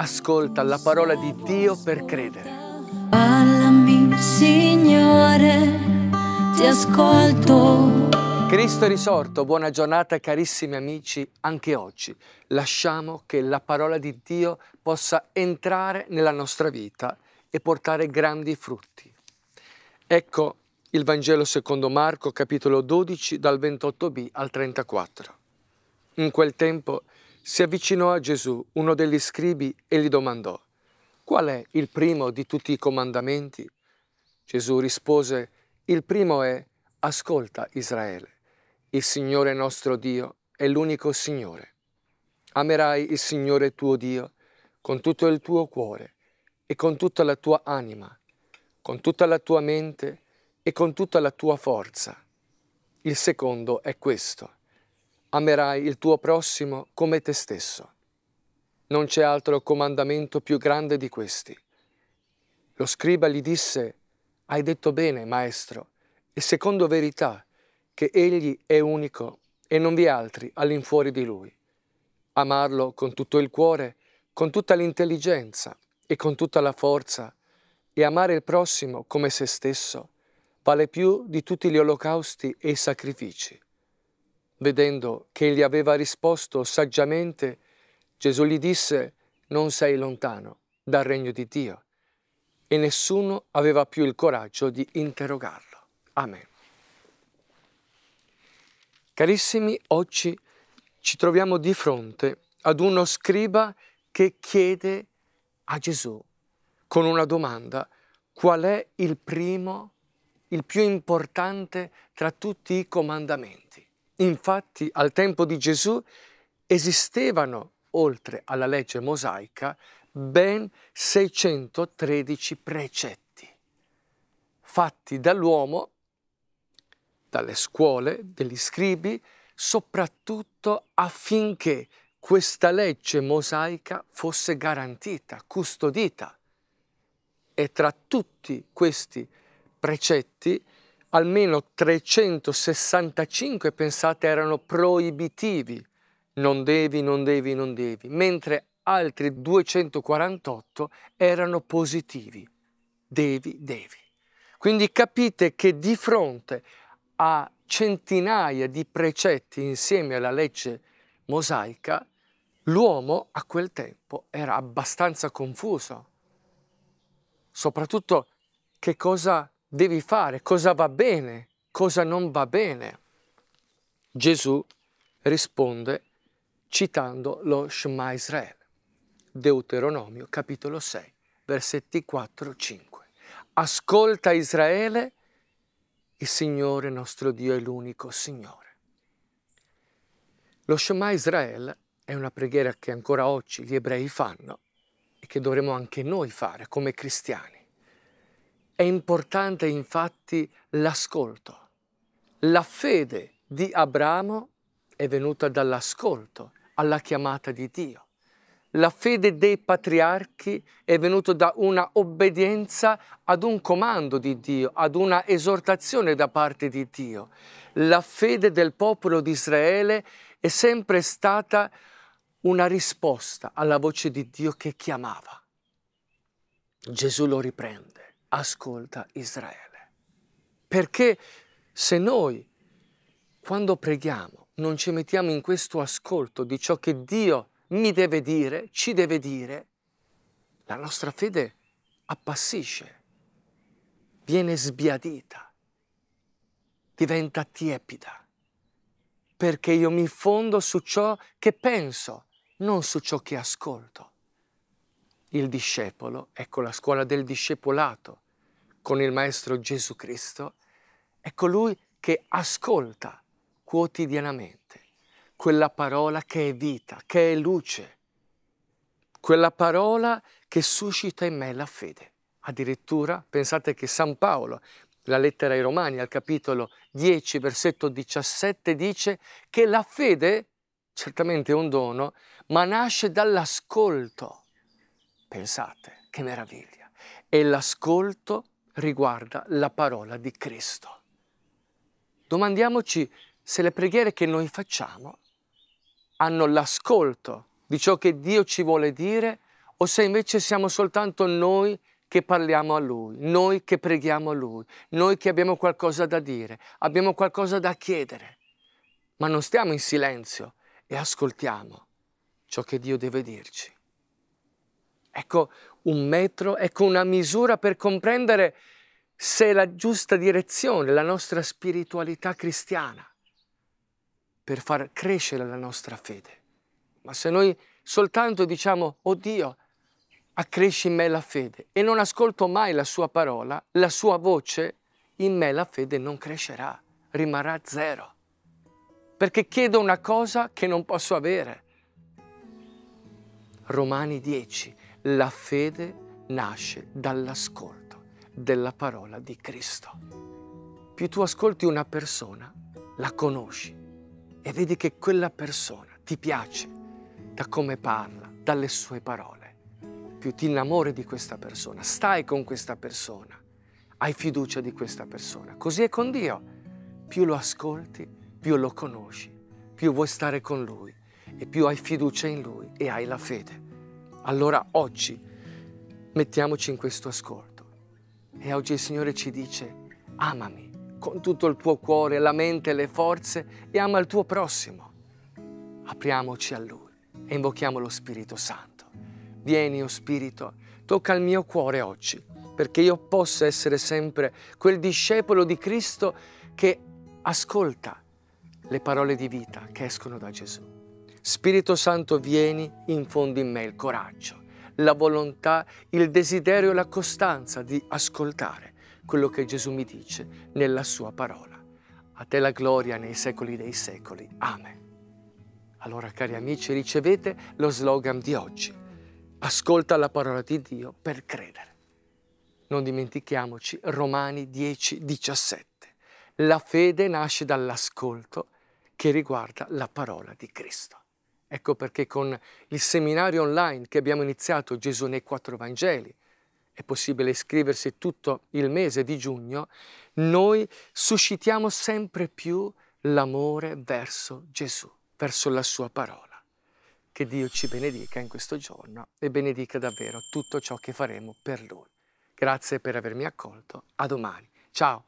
ascolta la parola di Dio per credere. Parlami, Signore, ti ascolto. Cristo è risorto, buona giornata carissimi amici, anche oggi lasciamo che la parola di Dio possa entrare nella nostra vita e portare grandi frutti. Ecco il Vangelo secondo Marco capitolo 12 dal 28b al 34. In quel tempo si avvicinò a Gesù, uno degli scribi, e gli domandò, qual è il primo di tutti i comandamenti? Gesù rispose, il primo è, ascolta Israele, il Signore nostro Dio è l'unico Signore. Amerai il Signore tuo Dio con tutto il tuo cuore e con tutta la tua anima, con tutta la tua mente e con tutta la tua forza. Il secondo è questo Amerai il tuo prossimo come te stesso. Non c'è altro comandamento più grande di questi. Lo scriba gli disse, hai detto bene, maestro, e secondo verità, che egli è unico e non vi altri all'infuori di lui. Amarlo con tutto il cuore, con tutta l'intelligenza e con tutta la forza, e amare il prossimo come se stesso, vale più di tutti gli olocausti e i sacrifici. Vedendo che gli aveva risposto saggiamente, Gesù gli disse, non sei lontano dal regno di Dio. E nessuno aveva più il coraggio di interrogarlo. Amen. Carissimi, oggi ci troviamo di fronte ad uno scriba che chiede a Gesù con una domanda qual è il primo, il più importante tra tutti i comandamenti. Infatti al tempo di Gesù esistevano, oltre alla legge mosaica, ben 613 precetti, fatti dall'uomo, dalle scuole, degli scribi, soprattutto affinché questa legge mosaica fosse garantita, custodita. E tra tutti questi precetti almeno 365 pensate erano proibitivi, non devi, non devi, non devi, mentre altri 248 erano positivi, devi, devi. Quindi capite che di fronte a centinaia di precetti insieme alla legge mosaica, l'uomo a quel tempo era abbastanza confuso. Soprattutto che cosa devi fare, cosa va bene, cosa non va bene. Gesù risponde citando lo Shema Israel, Deuteronomio capitolo 6, versetti 4-5. Ascolta Israele, il Signore nostro Dio è l'unico Signore. Lo Shema Israel è una preghiera che ancora oggi gli ebrei fanno e che dovremmo anche noi fare come cristiani. È importante infatti l'ascolto. La fede di Abramo è venuta dall'ascolto alla chiamata di Dio. La fede dei patriarchi è venuta da una obbedienza ad un comando di Dio, ad una esortazione da parte di Dio. La fede del popolo di Israele è sempre stata una risposta alla voce di Dio che chiamava. Gesù lo riprende ascolta Israele. Perché se noi, quando preghiamo, non ci mettiamo in questo ascolto di ciò che Dio mi deve dire, ci deve dire, la nostra fede appassisce, viene sbiadita, diventa tiepida, perché io mi fondo su ciò che penso, non su ciò che ascolto il discepolo, ecco la scuola del discepolato con il Maestro Gesù Cristo, è colui ecco che ascolta quotidianamente quella parola che è vita, che è luce, quella parola che suscita in me la fede. Addirittura pensate che San Paolo, la lettera ai Romani, al capitolo 10, versetto 17, dice che la fede, certamente è un dono, ma nasce dall'ascolto Pensate, che meraviglia. E l'ascolto riguarda la parola di Cristo. Domandiamoci se le preghiere che noi facciamo hanno l'ascolto di ciò che Dio ci vuole dire o se invece siamo soltanto noi che parliamo a Lui, noi che preghiamo a Lui, noi che abbiamo qualcosa da dire, abbiamo qualcosa da chiedere, ma non stiamo in silenzio e ascoltiamo ciò che Dio deve dirci. Ecco un metro, ecco una misura per comprendere se è la giusta direzione, la nostra spiritualità cristiana, per far crescere la nostra fede. Ma se noi soltanto diciamo, oh Dio, accresci in me la fede e non ascolto mai la sua parola, la sua voce, in me la fede non crescerà, rimarrà zero. Perché chiedo una cosa che non posso avere Romani 10, la fede nasce dall'ascolto della parola di Cristo. Più tu ascolti una persona, la conosci e vedi che quella persona ti piace da come parla, dalle sue parole. Più ti innamori di questa persona, stai con questa persona, hai fiducia di questa persona. Così è con Dio. Più lo ascolti, più lo conosci, più vuoi stare con Lui e più hai fiducia in Lui e hai la fede. Allora oggi mettiamoci in questo ascolto. E oggi il Signore ci dice, amami con tutto il tuo cuore, la mente, le forze e ama il tuo prossimo. Apriamoci a Lui e invochiamo lo Spirito Santo. Vieni, o oh Spirito, tocca il mio cuore oggi, perché io possa essere sempre quel discepolo di Cristo che ascolta le parole di vita che escono da Gesù. Spirito Santo vieni, infondi in me il coraggio, la volontà, il desiderio e la costanza di ascoltare quello che Gesù mi dice nella sua parola. A te la gloria nei secoli dei secoli. Amen. Allora, cari amici, ricevete lo slogan di oggi. Ascolta la parola di Dio per credere. Non dimentichiamoci Romani 10, 17. La fede nasce dall'ascolto che riguarda la parola di Cristo. Ecco perché con il seminario online che abbiamo iniziato, Gesù nei quattro Vangeli, è possibile iscriversi tutto il mese di giugno, noi suscitiamo sempre più l'amore verso Gesù, verso la sua parola. Che Dio ci benedica in questo giorno e benedica davvero tutto ciò che faremo per Lui. Grazie per avermi accolto, a domani. Ciao!